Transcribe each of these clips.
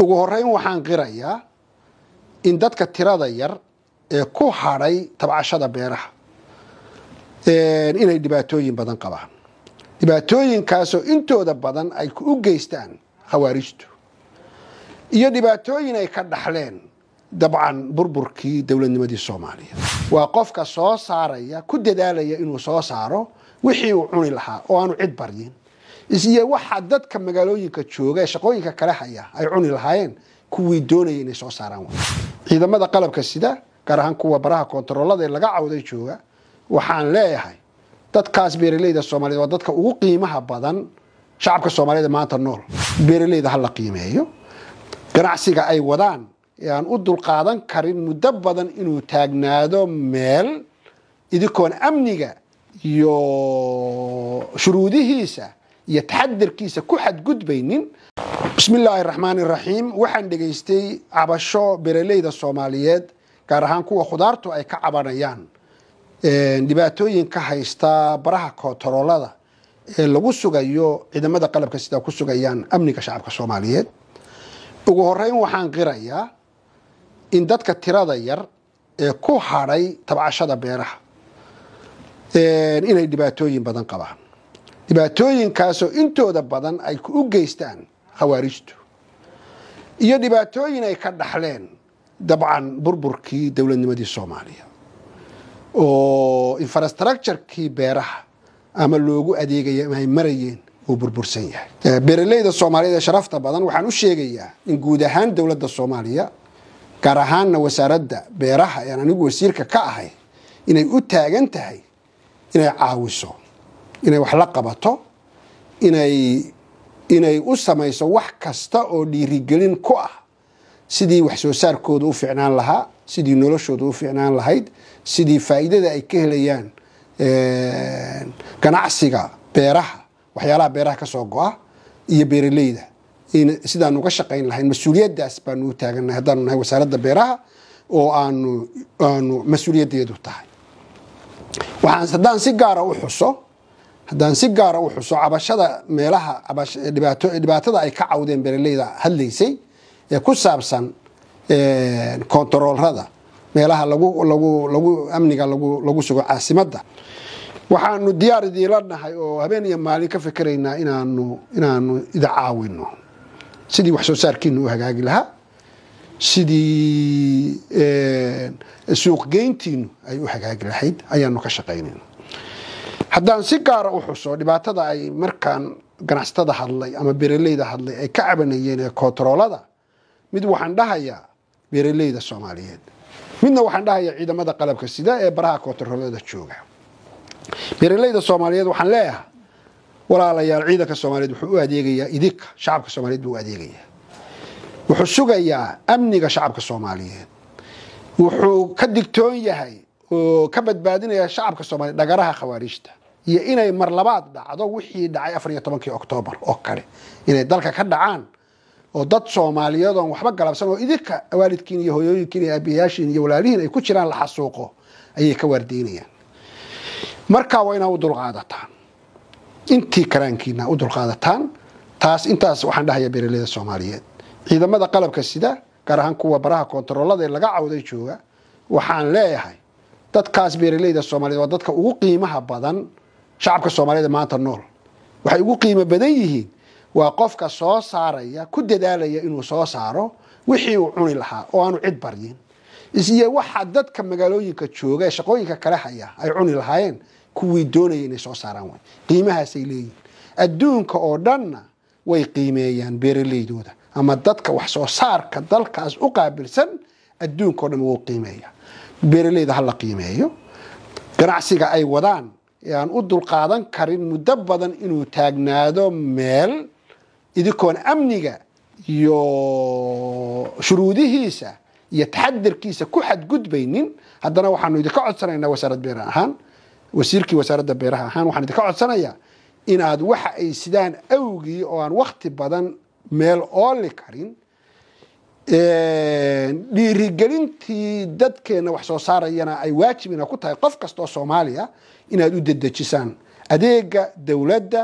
ugu horeyn waxaan qirayaa in dadka tirada yar ee ku hadhay tabcashada beeraha inay dhibaatooyin badan qabaan dhibaatooyinkaasoo intooda badan ay u geystaan khawaarijtu iyo dhibaatooyin ay ka dhaxleen dabcan burburkii dowladnimadii soomaaliya waa qofka soo saaraya ku dadaalaya inuu soo saaro wixii uu cuni lahaa oo aanu cid baryin isiye waxaa dadka magaalooyinka jooga ee shaqooyinka kale haya ay cuni lahaayeen kuwii doonayay inay soo saaraan ciidamada qalabka sida gaar ahaan kuwa baraha kontaroolada ee laga cawday jooga waxaan leeyahay dadkaas beeralayda soomaaliyed waa dadka ugu qiimaha badan shacabka soomaaliyeed maanta nool beeralayda hala qiimeeyo ganacsiga ay wadaan ee aan u dulqaadan karin muddo badan inuu taagnaado meel idinkoon amniga iyo shuruudihiisa iyo taxadarkiisa ku xadgudbaynin bismi illaahi raxmaan iraxiim waxaan dhegaystay cabasho beeraleyda soomaaliyeed gaar ahaan kuwa khudaartu ay ka cabanayaan dhibaatooyinka haysta baraha koontaroolada ee lagu sugayo ciidamada qalabka sida ku sugayaan amniga shacabka soomaaliyeed ugu horeyn waxaan qirayaa in dadka tirada yar ee ku hadhay tabcashada beeraha inay dhibaatooyin badan qabaan dhibaatooyinkaasoo intooda badan ay u geystaan khawaarijtu iyo dhibaatooyin ay ka dhaxleen dabcan burburkii dowladnimadii soomaaliya oo infrastructurekii beeraha ama loogu adeegaya ama ay marayeen uu burbursan yahay eh, beeraleyda soomaaliyeed ee sharafta badan waxaan u sheegayaa in guud ahaan dowladda soomaaliya gaar ahaanna wasaaradda beeraha ean anigu wasiirka ka ahay inay u taagan tahay inay caawiso inay wax la qabato inay inay u samayso wax kasta oo dhiirigelin ku ah sidii wax soo saarkooda u fiicnaan lahaa sidii noloshooda u fiicnaan lahayd sidii faa'iidada ay ka helayaan eh, ganacsiga beeraha waxyaalaha beeraha kasoo go-a iyo beeraleyda sidaan uga shaqayn lahayn mas-uuliyaddaas baanu u taagannahay haddaanu nahay wasaaradda beeraha oo aanu aanu mas-uuliyaddeedu tahay waxaan haddaan si gaara u xuso haddaan si gaara ah u xuso cabashada meelaha eh, eh, dhibaatada ay ka cawdeen beeraleyda hadlaysay ee ku saabsan eh, kontaroolrada meelaha lagu amniga lagu sugo caasimadda waxaanu diyaar la nahay oo habeen iyo maalin ka fikeraynaa inaanu inaanu ida caawino sidii wax soo saarkiinu u hagaagi lahaa sidii suuqgeyntiinu ay u hagaagi lahayd ayaanu ka shaqaynayna haddaan si gaara u xuso dhibaatada ay markaan ganacsatada hadlay ama beeraleyda hadlay ay ka cabanayeen ee kontaroolada mid waxaan dhahayaa beeraleyda soomaaliyeed midna waxaan dhahayaa ciidamada qalabka sida ee baraha kontaroolada jooga beeraleyda soomaaliyeed waxaan leeyahay walaalayaal ciidanka soomaaliyeed wuxuu u adeegayaa idinka shacabka soomaaliyeed buu u adeegayaa wuxuu sugayaa amniga shacabka soomaaliyeed wuxuu ka digtoon yahay oo ka badbaadinaya shacabka soomaliye dhagaraha khawaariijta iyo inay marlabaad dhacdo wixii dhacay afar iyo tobankii oktoobar oo kale inay dalka ka dhacaan oo dad soomaaliyeed oon waxba galabsan oo idinka waalidkiin iyo hooyooyinkiin iyo abiyaashiin iyo walaalihiin ay ku jiraan la xasuuqo ayay ka waardiinayaan markaa waa inaa u dulqaadataan intii karaankiina u dulqaadataan taas intaas waxaan dhahaya beeraleyda soomaaliyeed ciidamada qalabka sida gaar ahaan kuwa baraha kontaroolada ee laga cawday jooga waxaan leeyahay dadkaas beeraleyda soomaaliyeed waa dadka ugu qiimaha badan shacabka soomaaliyed maanta nool waxay ugu qiimo badan yihiin waa qofka soo saaraya ku dadaalaya inuu soo saaro wixii uu cuni lahaa oo aanu cid baryin isiyo waxaa dadka magaalooyinka jooga ee shaqooyinka kale haya ay cuni lahaayeen kuwii doonaya inay soo saaraan way qiimahaasay leeyihin adduunka oo dhanna way qiimeeyaan beeraleydooda ama dadka wax soo saarka dalkaas u qaabilsan adduunka o dhan wuu qiimeeya beeraleyda ha la qiimeeyo ganacsiga ay wadaan aan u dulqaadan karin muddo badan inuu taagnaado meel idinkoon amniga iyo shuruudihiisa iyo taxadirkiisa ku xadgudbaynin haddana waxaanu idinka codsanaynaa wasaarad beeraha ahaan wasiirkii wasaaradda beeraha ahaan waxaan idinka codsanayaa inaad waxa ay sidaan awgii oo aan wakti badan meel ooli karin dhiirigelintii dadkeenna wax soo saarayana ay waajibina ku tahay qof kastoo soomaaliya inaad u dedejisaan adeega dowladda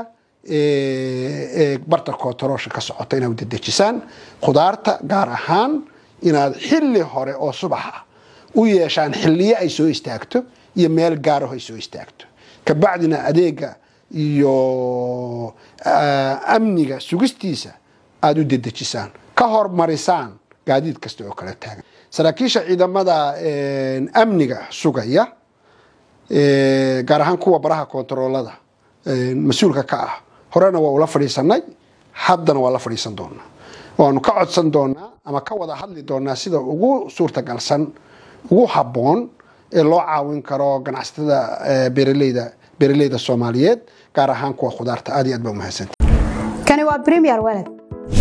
ee barta kootaroosha ka socota inaad udedejisaan khudaarta gaar ahaan inaad xilli hore oo subaxa ah u yeeshaan xiliyo ay soo istaagto iyo meel gaaraho ay soo istaagto kabacdina adeega iyo amniga sugistiisa aada u dedejisaan ka hormarisaan gaadiid kasta oo kala taagan saraakiisha ciidamada amniga sugaya Eh, gaar ahaan kuwa baraha kontaroolada eh, mas-uulka ka ah horena waa ula fadhiisanay haddana waa la fadhiisan doonaa waanu ka codsan doonaa ama ka wada hadli doonaa sida ugu suurtagalsan ugu habboon ee loo caawin karo ganacsatada eh, beeraleyda beeraleyda soomaaliyeed gaar ahaan kuwa khudaarta aad iyo aad baa umahadsanta kani waa bremier walad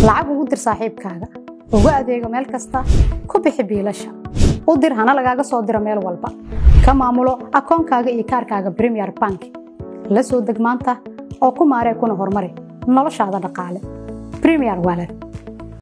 lacag ugu dir saaxiibkaaga ugu adeego meel kasta ku bixi biilasha u dir hana lagaaga soo diro meel walba ka maamulo akoonkaaga iyo kaarkaaga bremiyer bank la soo deg maanta oo ku maaree kuna horumari noloshaada dhaqaale bremiyer walet